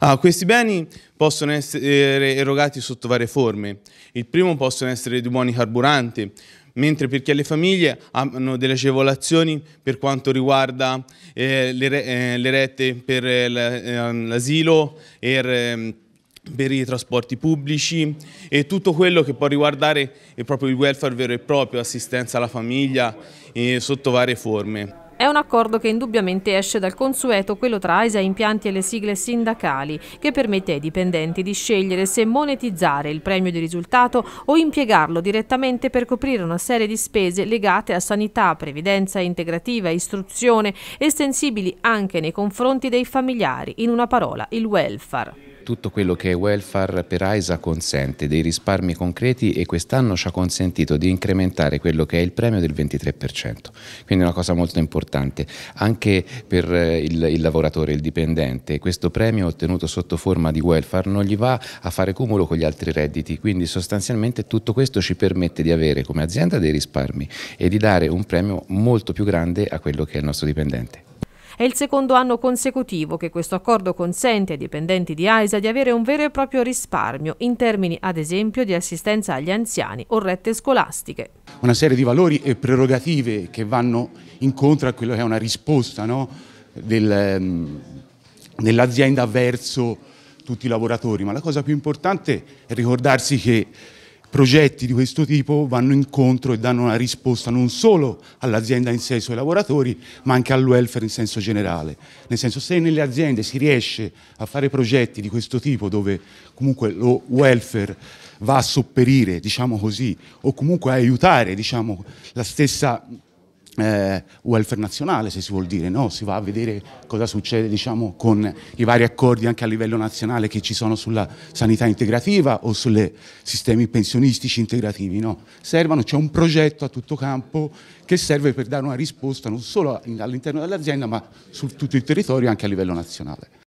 Ah, questi beni possono essere eh, erogati sotto varie forme. Il primo possono essere dei buoni carburanti, mentre perché le famiglie hanno delle agevolazioni per quanto riguarda eh, le, eh, le, rette per eh, ehm, l'asilo, per, ehm, per i trasporti pubblici e tutto quello che può riguardare proprio il welfare vero e proprio, assistenza alla famiglia eh, sotto varie forme un accordo che indubbiamente esce dal consueto quello tra AISA Impianti e le sigle sindacali, che permette ai dipendenti di scegliere se monetizzare il premio di risultato o impiegarlo direttamente per coprire una serie di spese legate a sanità, previdenza integrativa, istruzione, estensibili anche nei confronti dei familiari, in una parola il welfare tutto quello che welfare per AISA consente, dei risparmi concreti e quest'anno ci ha consentito di incrementare quello che è il premio del 23%, quindi una cosa molto importante anche per eh, il, il lavoratore, il dipendente, questo premio ottenuto sotto forma di welfare non gli va a fare cumulo con gli altri redditi, quindi sostanzialmente tutto questo ci permette di avere come azienda dei risparmi e di dare un premio molto più grande a quello che è il nostro dipendente. È il secondo anno consecutivo che questo accordo consente ai dipendenti di AISA di avere un vero e proprio risparmio in termini ad esempio di assistenza agli anziani o rette scolastiche. Una serie di valori e prerogative che vanno incontro a quello che è una risposta no? Del, ehm, dell'azienda verso tutti i lavoratori, ma la cosa più importante è ricordarsi che progetti di questo tipo vanno incontro e danno una risposta non solo all'azienda in sé e ai suoi lavoratori, ma anche al welfare in senso generale. Nel senso se nelle aziende si riesce a fare progetti di questo tipo dove comunque lo welfare va a sopperire, diciamo così, o comunque a aiutare diciamo, la stessa eh, welfare nazionale, se si vuol dire, no? si va a vedere cosa succede diciamo, con i vari accordi anche a livello nazionale che ci sono sulla sanità integrativa o sui sistemi pensionistici integrativi. No? Servono, c'è un progetto a tutto campo che serve per dare una risposta non solo all'interno dell'azienda ma su tutto il territorio anche a livello nazionale.